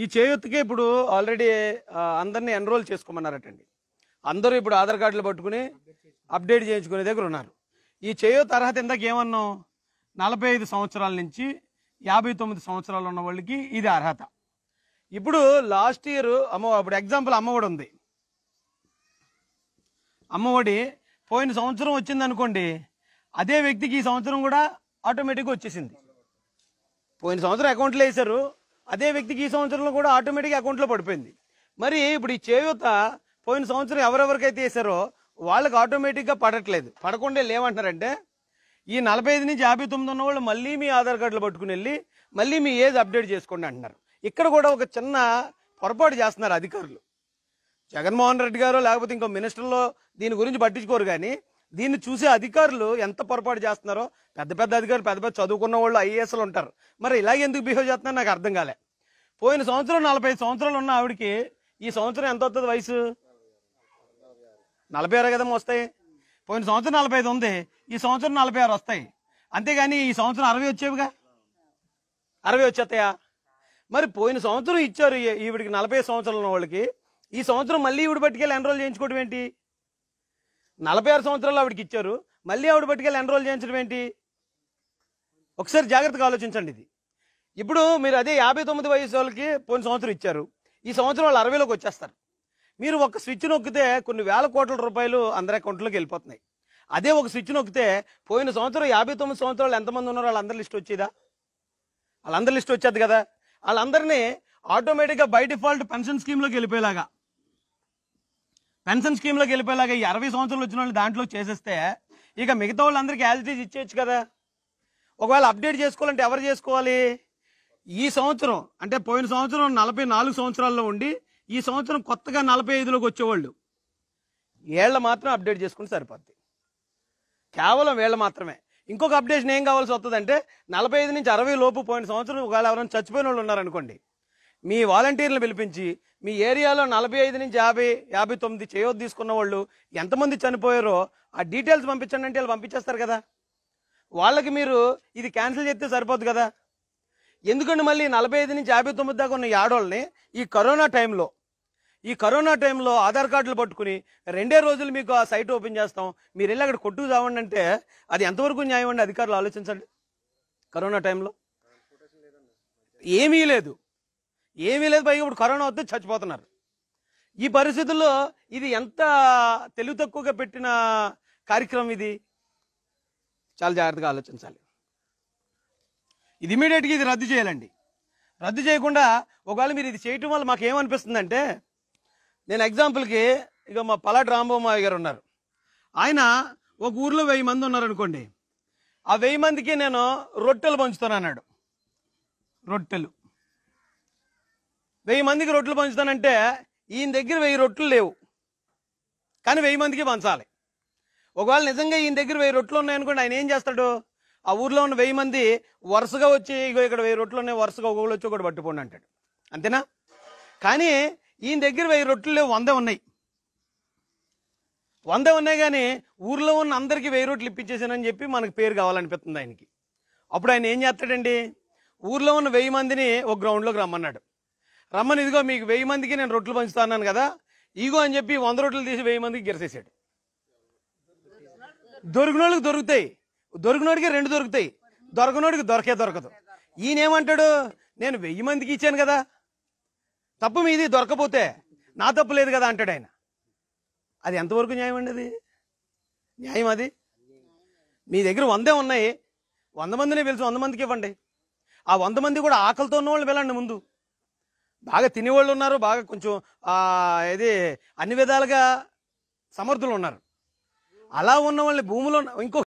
ఈ చేయూతకే ఇప్పుడు ఆల్రెడీ అందరినీ ఎన్రోల్ చేసుకోమన్నారటండి అందరూ ఇప్పుడు ఆధార్ కార్డులు పట్టుకుని అప్డేట్ చేయించుకునే దగ్గర ఉన్నారు ఈ చేయూత అర్హత ఇందాక ఏమన్నాం నలభై ఐదు సంవత్సరాల నుంచి యాభై తొమ్మిది సంవత్సరాలు ఉన్న వాళ్ళకి ఇది అర్హత ఇప్పుడు లాస్ట్ ఇయర్ అమ్మ ఇప్పుడు ఎగ్జాంపుల్ అమ్మఒడి ఉంది అమ్మఒడి పోయిన సంవత్సరం వచ్చింది అనుకోండి అదే వ్యక్తికి ఈ సంవత్సరం కూడా ఆటోమేటిక్గా వచ్చేసింది పోయిన సంవత్సరం అకౌంట్లో వేశారు అదే వ్యక్తికి ఈ సంవత్సరంలో కూడా ఆటోమేటిక్గా అకౌంట్లో పడిపోయింది మరి ఇప్పుడు ఈ చేయూత పోయిన సంవత్సరం ఎవరెవరికైతే వేసారో వాళ్ళకి ఆటోమేటిక్గా పడట్లేదు పడకుండా లేవంటారంటే ఈ నలభై ఐదు నుంచి యాభై తొమ్మిది ఉన్న వాళ్ళు మళ్ళీ మీ ఆధార్ కార్డులు పట్టుకుని వెళ్ళి మళ్ళీ మీ ఏజ్ అప్డేట్ చేసుకోండి అంటున్నారు ఇక్కడ కూడా ఒక చిన్న పొరపాటు చేస్తున్నారు అధికారులు జగన్మోహన్ రెడ్డి గారు లేకపోతే ఇంకో మినిస్టర్లో దీని గురించి పట్టించుకోరు కానీ దీన్ని చూసే అధికారులు ఎంత పొరపాటు చేస్తున్నారో పెద్ద పెద్ద అధికారులు పెద్ద పెద్ద చదువుకున్న వాళ్ళు ఐఏఎస్లు ఉంటారు మరి ఇలా ఎందుకు బిహేవ్ చేస్తున్నారు నాకు అర్థం కాలే పోయిన సంవత్సరం నలభై సంవత్సరాలు ఉన్న ఆవిడకి ఈ సంవత్సరం ఎంత వస్తుంది వయసు నలభై ఆరు కదమ్మా వస్తాయి పోయిన సంవత్సరం నలభై ఐదు ఉంది ఈ సంవత్సరం నలభై ఆరు వస్తాయి అంతేగాని ఈ సంవత్సరం అరవై వచ్చేవిగా అరవై వచ్చేస్తాయా మరి పోయిన సంవత్సరం ఇచ్చారు ఈవిడికి నలభై సంవత్సరాలు ఉన్న వాళ్ళకి ఈ సంవత్సరం మళ్ళీ ఈవిడ పట్టుకెళ్ళి ఎన్రోల్ చేయించుకోవడం ఏంటి నలభై ఆరు సంవత్సరాలు ఆవిడకి ఇచ్చారు మళ్ళీ ఆవిడ పట్టుకెళ్ళి ఎన్రోల్ చేయించడం ఏంటి ఒకసారి జాగ్రత్తగా ఆలోచించండి ఇది ఇప్పుడు మీరు అదే యాభై తొమ్మిది వయసు వాళ్ళకి పోయిన సంవత్సరం ఇచ్చారు ఈ సంవత్సరం వాళ్ళు అరవైలోకి వచ్చేస్తారు మీరు ఒక స్విచ్ నొక్కితే కొన్ని వేల కోట్ల రూపాయలు అందరి అకౌంట్లోకి వెళ్ళిపోతున్నాయి అదే ఒక స్విచ్ నొక్కితే పోయిన సంవత్సరం యాభై తొమ్మిది సంవత్సరాలు ఎంతమంది ఉన్నారో వాళ్ళందరి లిస్ట్ వచ్చేదా వాళ్ళందరి లిస్ట్ వచ్చేది కదా వాళ్ళందరినీ ఆటోమేటిక్గా బై డిఫాల్ట్ పెన్షన్ స్కీమ్లోకి వెళ్ళిపోయేలాగా పెన్షన్ స్కీమ్లోకి వెళ్ళిపోయేలాగా ఈ అరవై సంవత్సరాలు వచ్చిన వాళ్ళు దాంట్లో చేసేస్తే ఇక మిగతా వాళ్ళందరికీ యాజిటీస్ ఇచ్చేయచ్చు కదా ఒకవేళ అప్డేట్ చేసుకోవాలంటే ఎవరు చేసుకోవాలి ఈ సంవత్సరం అంటే పోయిన సంవత్సరం నలభై నాలుగు సంవత్సరాల్లో ఉండి ఈ సంవత్సరం కొత్తగా నలభై ఐదులోకి వచ్చేవాళ్ళు ఏళ్ళ మాత్రం అప్డేట్ చేసుకుంటే సరిపోద్ది కేవలం వేళ్ళ మాత్రమే ఇంకొక అప్డేషన్ ఏం కావాల్సి వస్తుందంటే నలభై ఐదు నుంచి అరవై లోపు పోయిన సంవత్సరం ఒకవేళ ఎవరైనా చచ్చిపోయిన వాళ్ళు ఉన్నారనుకోండి మీ వాలంటీర్లు పిలిపించి మీ ఏరియాలో నలభై ఐదు నుంచి యాభై యాభై తొమ్మిది చేయొద్దు తీసుకున్న వాళ్ళు ఎంతమంది చనిపోయారో ఆ డీటెయిల్స్ పంపించండి అంటే వాళ్ళు పంపించేస్తారు కదా వాళ్ళకి మీరు ఇది క్యాన్సిల్ చేస్తే సరిపోదు కదా ఎందుకంటే మళ్ళీ నలభై ఐదు నుంచి యాభై తొమ్మిది దాకా ఉన్న ఆడవాళ్ళని ఈ కరోనా టైంలో ఈ కరోనా టైంలో ఆధార్ కార్డులు పట్టుకుని రెండే రోజులు మీకు ఆ సైట్ ఓపెన్ చేస్తాం మీరు వెళ్ళి అక్కడ కొట్టుకు చావండి అంటే అది ఎంతవరకు న్యాయం అండి అధికారులు ఆలోచించండి కరోనా టైంలో ఏమీ లేదు ఏమీ లేదు పైగా ఇప్పుడు కరోనా వస్తే చచ్చిపోతున్నారు ఈ పరిస్థితుల్లో ఇది ఎంత తెలివి తక్కువగా పెట్టిన కార్యక్రమం ఇది చాలా జాగ్రత్తగా ఆలోచించాలి ఇది ఇమీడియట్గా ఇది రద్దు చేయాలండి రద్దు చేయకుండా ఒకవేళ మీరు ఇది చేయటం వల్ల మాకు ఏమనిపిస్తుందంటే నేను ఎగ్జాంపుల్కి ఇక మా పలాటి రాంబోమావి గారు ఉన్నారు ఆయన ఒక ఊర్లో వెయ్యి మంది ఉన్నారనుకోండి ఆ వెయ్యి మందికి నేను రొట్టెలు పంచుతాను అన్నాడు రొట్టెలు వెయ్యి మందికి రొట్టెలు పంచుతానంటే ఈయన దగ్గర వెయ్యి రొట్టెలు లేవు కానీ వెయ్యి మందికి పంచాలి ఒకవేళ నిజంగా ఈయన దగ్గర వెయ్యి రొట్టెలు ఉన్నాయనుకోండి ఆయన ఏం చేస్తాడు ఆ ఊర్లో ఉన్న వెయ్యి మంది వరుసగా వచ్చి ఇగో ఇక్కడ వెయ్యి రొట్టెలు ఉన్నాయి వరుసగా ఒకళ్ళు వచ్చి ఒకటి పట్టుకోండి అంటాడు అంతేనా కానీ ఈయన దగ్గర వెయ్యి రొట్టెలు లేవు వంద ఉన్నాయి వంద ఉన్నాయి కానీ ఊర్లో ఉన్న అందరికీ వెయ్యి రొట్టెలు ఇప్పించేసానని చెప్పి మనకు పేరు కావాలనిపిస్తుంది ఆయనకి అప్పుడు ఆయన ఏం చేస్తాడండి ఊర్లో ఉన్న వెయ్యి మందిని ఒక గ్రౌండ్లోకి రమ్మన్నాడు రమ్మని ఇదిగో మీకు వెయ్యి మందికి నేను రొట్లు పంచుతాను కదా ఇగో అని చెప్పి వంద రొట్లు తీసి వెయ్యి మందికి గెరిసేసాడు దొరికినోళ్ళకి దొరుకుతాయి దొరికినోడికి రెండు దొరుకుతాయి దొరకనోడికి దొరకే దొరకదు ఈయన ఏమంటాడు నేను వెయ్యి మందికి ఇచ్చాను కదా తప్పు మీది దొరకపోతే నా తప్పు లేదు కదా అంటాడు ఆయన అది ఎంతవరకు న్యాయం అండి అది న్యాయం అది మీ దగ్గర వందే ఉన్నాయి వంద మందినే పిలిచి వంద మందికి ఇవ్వండి ఆ వంద మంది కూడా ఆకలితో ఉన్న వాళ్ళు వెళ్ళండి ముందు బాగా తినేవాళ్ళు ఉన్నారు బాగా కొంచెం ఇది అన్ని విధాలుగా సమర్థులు ఉన్నారు అలా ఉన్న వాళ్ళని భూమిలో ఇంకో